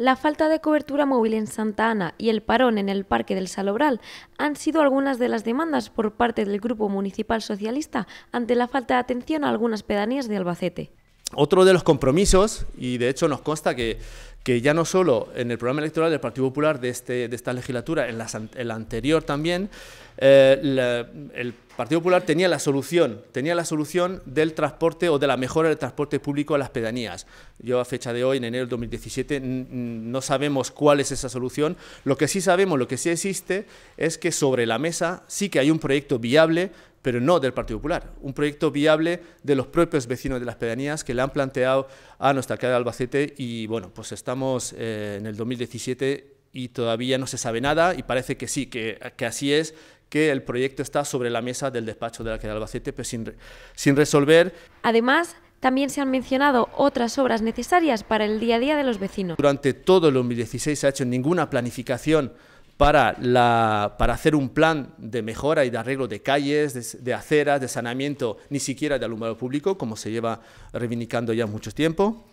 La falta de cobertura móvil en Santa Ana y el parón en el Parque del Salobral han sido algunas de las demandas por parte del Grupo Municipal Socialista ante la falta de atención a algunas pedanías de Albacete. Otro de los compromisos, y de hecho nos consta que, que ya no solo en el programa electoral del Partido Popular de, este, de esta legislatura, en, la anterior también, eh, el Partido Popular tenía la solución, tenía la solución del transporte o de la mejora del transporte público a las pedanías. Yo a fecha de hoy, en enero de 2017, no sabemos cuál es esa solución. Lo que sí sabemos, lo que sí existe, es que sobre la mesa sí que hay un proyecto viable pero no del Partido Popular. Un proyecto viable de los propios vecinos de las pedanías que le han planteado a nuestra alcalde de Albacete y, bueno, pues está estamos eh, en el 2017 y todavía no se sabe nada y parece que sí, que, que, así es, que el proyecto está sobre la mesa del despacho de la que de Albacete, pero sin, sin resolver. Además, también se han mencionado otras obras necesarias para el día a día de los vecinos. Durante todo el 2016 se ha hecho ninguna planificación para, la, para hacer un plan de mejora y de arreglo de calles, de, de aceras, de saneamiento, ni siquiera de alumbrado público, como se lleva reivindicando ya mucho tiempo.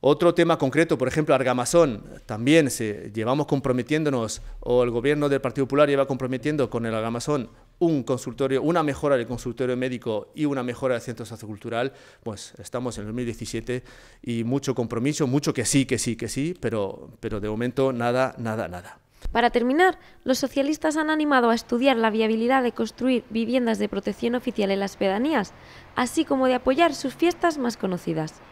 Otro tema concreto, por ejemplo, Argamazón, también se, llevamos comprometiéndonos, o el gobierno del Partido Popular lleva comprometiendo con el Argamazón un consultorio, una mejora del consultorio médico y una mejora del centro sociocultural, pues estamos en el 2017 y mucho compromiso, mucho que sí, que sí, que sí, pero, pero de momento nada, nada, nada. Para terminar, los socialistas han animado a estudiar la viabilidad de construir viviendas de protección oficial en las pedanías, así como de apoyar sus fiestas más conocidas.